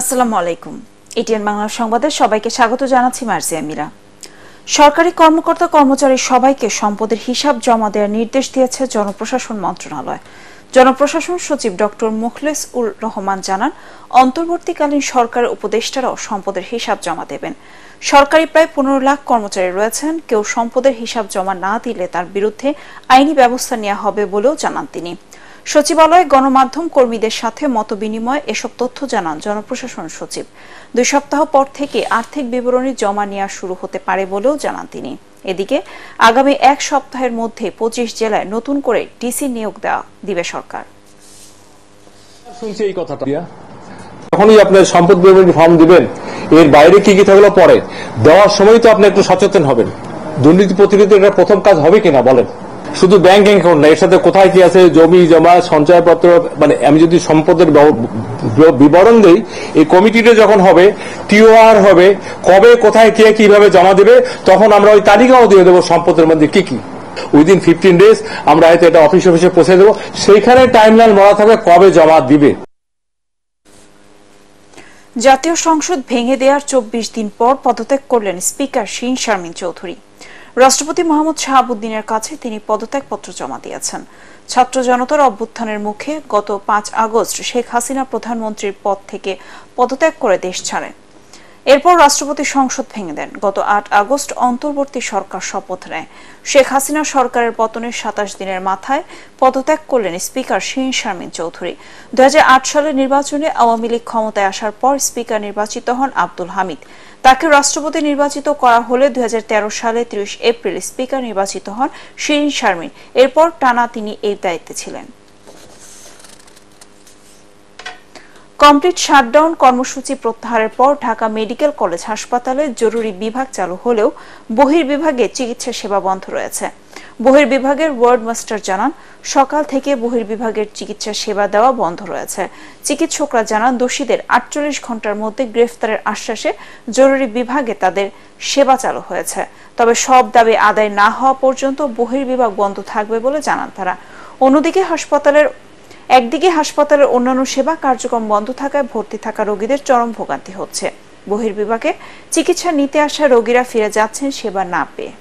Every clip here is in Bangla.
আসসালামু আলাইকুম এটিএন বাংলা সংবাদে সবাইকে স্বাগত জানাচ্ছি মার্জিয়া মিরা সরকারি কর্মকর্তা কর্মচারী সবাইকে সম্পদের হিসাব জমা দেওয়ার নির্দেশ দিয়েছে জনপ্রশাসন মন্ত্রণালয় জনপ্রশাসন সচিব ডক্টর মুখলেস উর রহমান জানান অন্তর্বর্তীকালীন সরকার উপদেষ্টারাও সম্পদের হিসাব জমা দেবেন সরকারি প্রায় পনেরো লাখ কর্মচারী রয়েছেন কেউ সম্পদের হিসাব জমা না দিলে তার বিরুদ্ধে আইনি ব্যবস্থা নেওয়া হবে বলেও জানান তিনি সচিবালয়ে গণমাধ্যম কর্মীদের সাথে মতবিনিময় এসব তথ্য জানান জনপ্রশাসন সচিব দুই সপ্তাহ পর থেকে আর্থিক বিবরণী জমা নেওয়া শুরু হতে পারে বলেও জানান তিনি এদিকে আগামী এক সপ্তাহের মধ্যে পঁচিশ জেলায় নতুন করে ডিসি নিয়োগ দেওয়া দিবে সরকার যখনই আপনার সম্পদ বিবরণী ফর্ম দিবেন এর বাইরে কি কি থাকলো পরে দেওয়ার সময় তো আপনি একটু সচেতন হবেন দুর্নীতি প্রতিরোধের এটা প্রথম কাজ হবে কিনা বলেন শুধু ব্যাংক অ্যাকাউন্ট না এর সাথে কোথায় কি আছে জমি জমা সঞ্চয়পত্র মানে আমি যদি সম্পদের বিবরণ দেই এই কমিটিটা যখন হবে টিওআর হবে কবে কোথায় কে কিভাবে জমা দেবে তখন আমরা ওই তালিকাও দিয়ে দেবো সম্পদের মধ্যে কি কি উইদিন ফিফটিন ডেজ আমরা হয়তো এটা অফিস অফিসে পৌঁছে দেবো সেইখানে টাইমলাইন বলা থাকবে কবে জমা দিবে জাতীয় সংসদ ভেঙে দেওয়ার চব্বিশ দিন পর পদত্যাগ করলেন স্পিকার শিন শারমিন চৌধুরী রাষ্ট্রপতি মোহাম্মদ শাহাবুদ্দিনের কাছে তিনি পদত্যাগপত্র জমা দিয়েছেন ছাত্র জনতার অভ্যুত্থানের মুখে গত পাঁচ আগস্ট শেখ হাসিনা প্রধানমন্ত্রীর পদ থেকে পদত্যাগ করে দেশ ছাড়েন এরপর রাষ্ট্রপতি সংসদ ভেঙে দেন গত আট আগস্ট অন্তর্বর্তী সরকার শপথ নেয় শেখ হাসিনা সরকারের পতনের সাতাশ দিনের মাথায় পদত্যাগ করলেন স্পিকার শিন শারমিন চৌধুরী দু সালের নির্বাচনে আওয়ামী লীগ ক্ষমতায় আসার পর স্পিকার নির্বাচিত হন আব্দুল হামিদ তাকে রাষ্ট্রপতি নির্বাচিত করা হলে দু সালে ত্রিশ এপ্রিল স্পিকার নির্বাচিত হন শিরিন শারমিন এরপর টানা তিনি এই দায়িত্বে ছিলেন কমপ্লিট শাটডাউন কর্মসূচি প্রত্যাহারের পর ঢাকা মেডিকেল কলেজ হাসপাতালে জরুরি বিভাগ চালু হলেও বহির্বিভাগে চিকিৎসা সেবা বন্ধ রয়েছে বহির্বিভাগের ওয়ার্ড মাস্টার জানান সকাল থেকে বহির্বিভাগের চিকিৎসা সেবা দেওয়া বন্ধ রয়েছে চিকিৎসকরা জানান দোষীদের আটচল্লিশ ঘন্টার মধ্যে গ্রেফতারের আশ্বাসে জরুরি বিভাগে তাদের সেবা চালু হয়েছে তবে সব দাবি আদায় না হওয়া পর্যন্ত বহির্বিভাগ বন্ধ থাকবে বলে জানান তারা অন্যদিকে হাসপাতালের একদিকে হাসপাতালের অন্যান্য সেবা কার্যক্রম বন্ধ থাকায় ভর্তি থাকা রোগীদের চরম ভোগান্তি হচ্ছে বহির্বিভাগে চিকিৎসা নিতে আসা রোগীরা ফিরে যাচ্ছেন সেবা না পেয়ে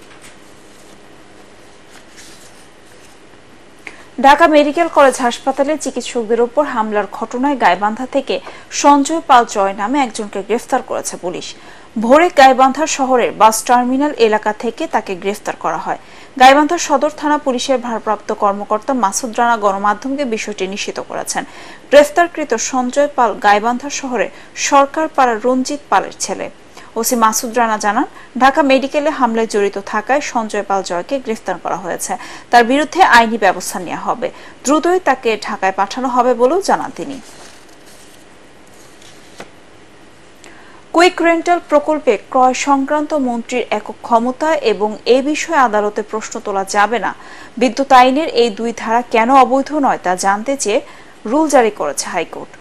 ঢাকা মেডিকেল কলেজ হাসপাতালে চিকিৎসকদের উপর হামলার ঘটনায় গাইবান্ধা থেকে সঞ্জয় পাল জয় নামে একজনকে গ্রেফতার করেছে পুলিশ ভোরে গাইবান্ধা শহরের বাস টার্মিনাল এলাকা থেকে তাকে গ্রেফতার করা হয় গাইবান্ধা সদর থানা পুলিশের ভারপ্রাপ্ত কর্মকর্তা মাসুদ রানা গণমাধ্যমকে বিষয়টি নিশ্চিত করেছেন গ্রেফতারকৃত সঞ্জয় পাল গাইবান্ধা শহরের সরকার পাড়া রঞ্জিত পালের ছেলে ওসি মাসুদ রানা জানান ঢাকা মেডিকেলে হামলায় জড়িত থাকায় সঞ্জয় পাল জয়কে গ্রেফতার করা হয়েছে তার বিরুদ্ধে আইনি ব্যবস্থা নেওয়া হবে দ্রুতই তাকে ঢাকায় পাঠানো হবে বলেও জানান তিনি কুইক রেন্টাল প্রকল্পে ক্রয় সংক্রান্ত মন্ত্রীর একক ক্ষমতা এবং এ বিষয়ে আদালতে প্রশ্ন তোলা যাবে না বিদ্যুৎ আইনের এই দুই ধারা কেন অবৈধ নয় তা জানতে চেয়ে রুল জারি করেছে হাইকোর্ট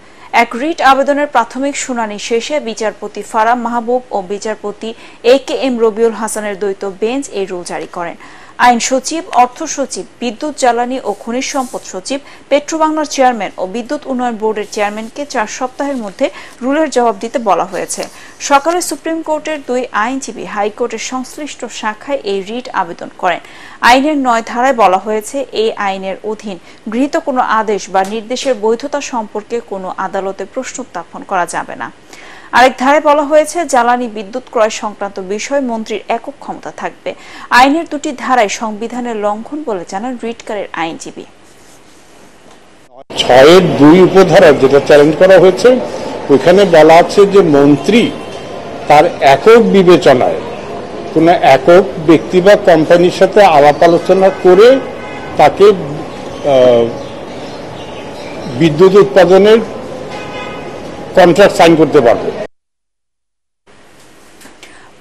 এক রিট আবেদনের প্রাথমিক শুনানি শেষে বিচারপতি ফারাম মাহবুব ও বিচারপতি এ কে এম রবিউল হাসানের দ্বৈত বেঞ্চ এই রুল জারি করেন আইন সচিব অর্থ সচিব বিদ্যুৎ জ্বালানি ও খনিজ সম্পদ সচিব পেট্রোবাংলার চেয়ারম্যান ও বিদ্যুৎ উন্নয়ন বোর্ডের চেয়ারম্যানকে চার সপ্তাহের মধ্যে রুলের জবাব দিতে বলা হয়েছে সকালে সুপ্রিম কোর্টের দুই আইনজীবী হাইকোর্টের সংশ্লিষ্ট শাখায় এই রিট আবেদন করেন আইনের নয় ধারায় বলা হয়েছে এই আইনের অধীন গৃহীত কোনো আদেশ বা নির্দেশের বৈধতা সম্পর্কে কোনো আদালতে প্রশ্ন উত্থাপন করা যাবে না আরেক ধারে বলা হয়েছে জ্বালানি বিদ্যুৎ ক্রয় সংক্রান্ত বিষয় মন্ত্রীর একক ক্ষমতা থাকবে আইনের দুটি ধারায় সংবিধানের লঙ্ঘন বলে জানান রিটকারের আইনজীবী ছয়ের দুই উপধারা যেটা চ্যালেঞ্জ করা হয়েছে ওইখানে বলা আছে যে মন্ত্রী তার একক বিবেচনায় কোনো একক ব্যক্তি বা কোম্পানির সাথে আলাপ আলোচনা করে তাকে বিদ্যুৎ উৎপাদনের কন্ট্রাক্ট সাইন করতে পারবে